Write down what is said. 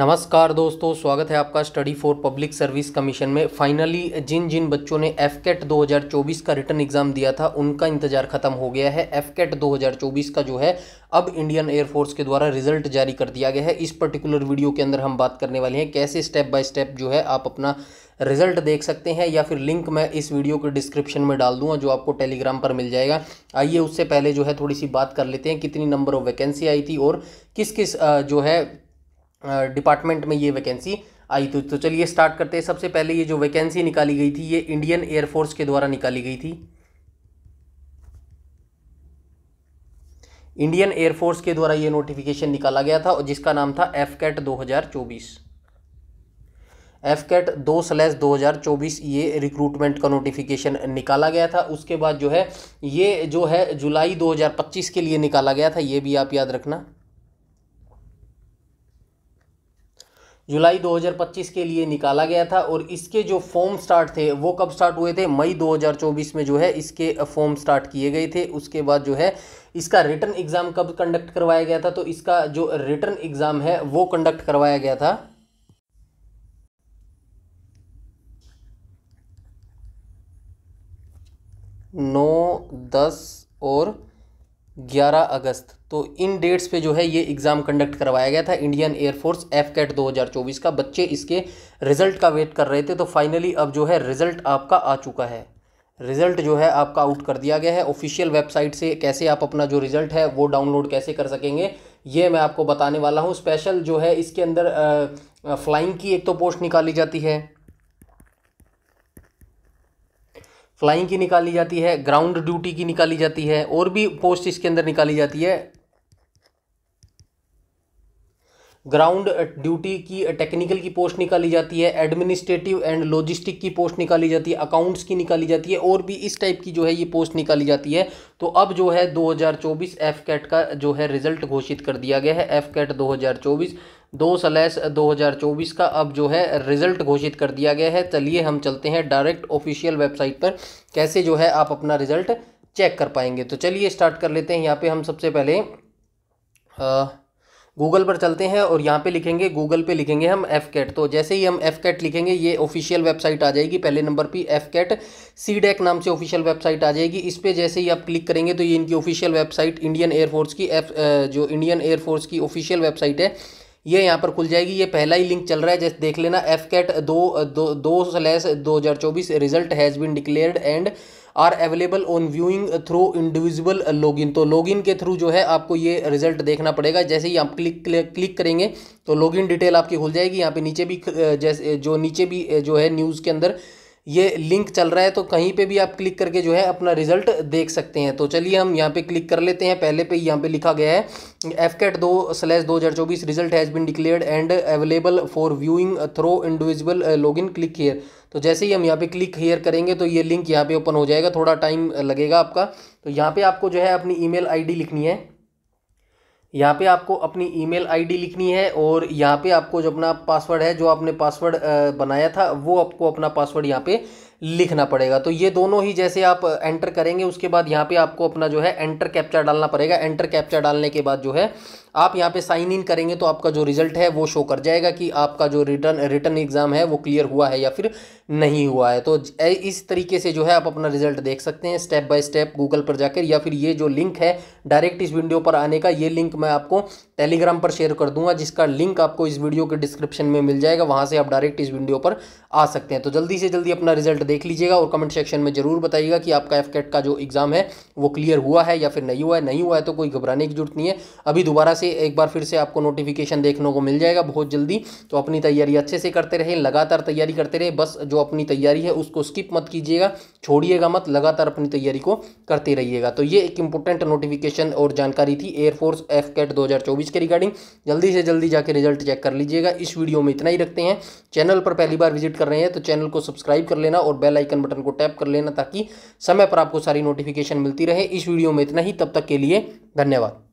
नमस्कार दोस्तों स्वागत है आपका study for public service commission में फाइनली जिन जिन बच्चों ने एफ कैट दो का रिटर्न एग्ज़ाम दिया था उनका इंतजार ख़त्म हो गया है एफ कैट दो का जो है अब इंडियन एयरफोर्स के द्वारा रिजल्ट जारी कर दिया गया है इस पर्टिकुलर वीडियो के अंदर हम बात करने वाले हैं कैसे स्टेप बाय स्टेप जो है आप अपना रिजल्ट देख सकते हैं या फिर लिंक मैं इस वीडियो के डिस्क्रिप्शन में डाल दूंगा जो आपको टेलीग्राम पर मिल जाएगा आइए उससे पहले जो है थोड़ी सी बात कर लेते हैं कितनी नंबर ऑफ वैकेंसी आई थी और किस किस जो है डिपार्टमेंट में ये वैकेंसी आई थी तो चलिए स्टार्ट करते हैं सबसे पहले ये जो वैकेंसी निकाली गई थी ये इंडियन एयरफोर्स के द्वारा निकाली गई थी इंडियन एयरफोर्स के द्वारा ये नोटिफिकेशन निकाला गया था और जिसका नाम था एफ कैट दो हज़ार चौबीस एफ कैट दो स्लैस दो हज़ार चौबीस ये रिक्रूटमेंट का नोटिफिकेशन निकाला गया था उसके बाद जो है ये जो है जुलाई दो हज़ार पच्चीस के लिए निकाला गया था ये भी आप याद रखना जुलाई 2025 के लिए निकाला गया था और इसके जो फॉर्म स्टार्ट थे वो कब स्टार्ट हुए थे मई 2024 में जो है इसके फॉर्म स्टार्ट किए गए थे उसके बाद जो है इसका रिटर्न एग्ज़ाम कब कंडक्ट करवाया गया था तो इसका जो रिटर्न एग्ज़ाम है वो कंडक्ट करवाया गया था नौ दस और 11 अगस्त तो इन डेट्स पे जो है ये एग्ज़ाम कंडक्ट करवाया गया था इंडियन एयरफोर्स एफ कैट दो का बच्चे इसके रिजल्ट का वेट कर रहे थे तो फाइनली अब जो है रिजल्ट आपका आ चुका है रिज़ल्ट जो है आपका आउट कर दिया गया है ऑफिशियल वेबसाइट से कैसे आप अपना जो रिज़ल्ट है वो डाउनलोड कैसे कर सकेंगे ये मैं आपको बताने वाला हूँ स्पेशल जो है इसके अंदर फ्लाइंग की एक तो पोस्ट निकाली जाती है फ्लाइंग की निकाली जाती है ग्राउंड ड्यूटी की निकाली जाती है और भी पोस्ट इसके अंदर निकाली जाती है ग्राउंड ड्यूटी की टेक्निकल की पोस्ट निकाली जाती है एडमिनिस्ट्रेटिव एंड लॉजिस्टिक की पोस्ट निकाली जाती है अकाउंट्स की निकाली जाती है और भी इस टाइप की जो है ये पोस्ट निकाली जाती है तो अब जो है 2024 एफ कैट का जो है रिजल्ट घोषित कर दिया गया है एफ कैट 2024 दो सलेस दो हज़ार चौबीस का अब जो है रिजल्ट घोषित कर दिया गया है चलिए हम चलते हैं डायरेक्ट ऑफिशियल वेबसाइट पर कैसे जो है आप अपना रिजल्ट चेक कर पाएंगे तो चलिए स्टार्ट कर लेते हैं यहाँ पे हम सबसे पहले आ, गूगल पर चलते हैं और यहाँ पे लिखेंगे गूगल पे लिखेंगे हम एफ कैट तो जैसे ही हम एफ कैट लिखेंगे ये ऑफिशियल वेबसाइट आ जाएगी पहले नंबर पे एफ कैट सी डेक नाम से ऑफिशियल वेबसाइट आ जाएगी इस पर जैसे ही आप क्लिक करेंगे तो ये इनकी ऑफिशियल वेबसाइट इंडियन एयरफोर्स की एफ जो इंडियन एयरफोर्स की ऑफिशियल वेबसाइट है ये यहाँ पर खुल जाएगी ये पहला ही लिंक चल रहा है जैसे देख लेना एफ कैट दो दो, दो स्लैश दो हज़ार चौबीस result has been declared and are available on viewing through individual login तो लॉगिन के थ्रू जो है आपको ये रिजल्ट देखना पड़ेगा जैसे ही आप क्लिक क्लिक करेंगे तो लॉगिन डिटेल आपकी खुल जाएगी यहाँ पे नीचे भी जैसे जो नीचे भी जो है न्यूज़ के अंदर ये लिंक चल रहा है तो कहीं पे भी आप क्लिक करके जो है अपना रिजल्ट देख सकते हैं तो चलिए हम यहाँ पे क्लिक कर लेते हैं पहले पे यहाँ पे लिखा गया है एफ कैट दो स्लैश दो हज़ार चौबीस result has been declared and available for viewing through individual log in click here तो जैसे ही हम यहाँ पे क्लिक हेयर करेंगे तो ये लिंक यहाँ पे ओपन हो जाएगा थोड़ा टाइम लगेगा आपका तो यहाँ पे आपको जो है अपनी ईमेल आईडी लिखनी है यहाँ पे आपको अपनी ईमेल आईडी लिखनी है और यहाँ पे आपको जो अपना पासवर्ड है जो आपने पासवर्ड बनाया था वो आपको अपना पासवर्ड यहाँ पे लिखना पड़ेगा तो ये दोनों ही जैसे आप एंटर करेंगे उसके बाद यहाँ पे आपको अपना जो है एंटर कैप्चर डालना पड़ेगा एंटर कैप्चर डालने के बाद जो है आप यहाँ पे साइन इन करेंगे तो आपका जो रिजल्ट है वो शो कर जाएगा कि आपका जो रिटर्न रिटर्न एग्ज़ाम है वो क्लियर हुआ है या फिर नहीं हुआ है तो इस तरीके से जो है आप अपना रिजल्ट देख सकते हैं स्टेप बाय स्टेप गूगल पर जाकर या फिर ये जो लिंक है डायरेक्ट इस वीडियो पर आने का ये लिंक मैं आपको टेलीग्राम पर शेयर कर दूंगा जिसका लिंक आपको इस वीडियो के डिस्क्रिप्शन में मिल जाएगा वहाँ से आप डायरेक्ट इस वीडियो पर आ सकते हैं तो जल्दी से जल्दी अपना रिजल्ट देख लीजिएगा और कमेंट सेक्शन में ज़रूर बताइएगा कि आपका एफ का जो एग्ज़ाम है वो क्लियर हुआ है या फिर नहीं हुआ है नहीं हुआ है तो कोई घबराने की जरूरत नहीं है अभी दोबारा से एक बार फिर से आपको नोटिफिकेशन देखने को मिल जाएगा बहुत जल्दी तो अपनी तैयारी अच्छे से करते रहें लगातार तैयारी करते रहें बस जो अपनी तैयारी है उसको स्किप मत कीजिएगा छोड़िएगा मत लगातार अपनी तैयारी को करते रहिएगा तो ये एक इंपॉर्टेंट नोटिफिकेशन और जानकारी थी एयरफोर्स एफ कैट दो के रिगार्डिंग जल्दी से जल्दी जाके रिजल्ट चेक कर लीजिएगा इस वीडियो में इतना ही रखते हैं चैनल पर पहली बार विजिट कर रहे हैं तो चैनल को सब्सक्राइब कर लेना और बेल आइकन बटन को टैप कर लेना ताकि समय पर आपको सारी नोटिफिकेशन मिलती रहे इस वीडियो में इतना ही तब तक के लिए धन्यवाद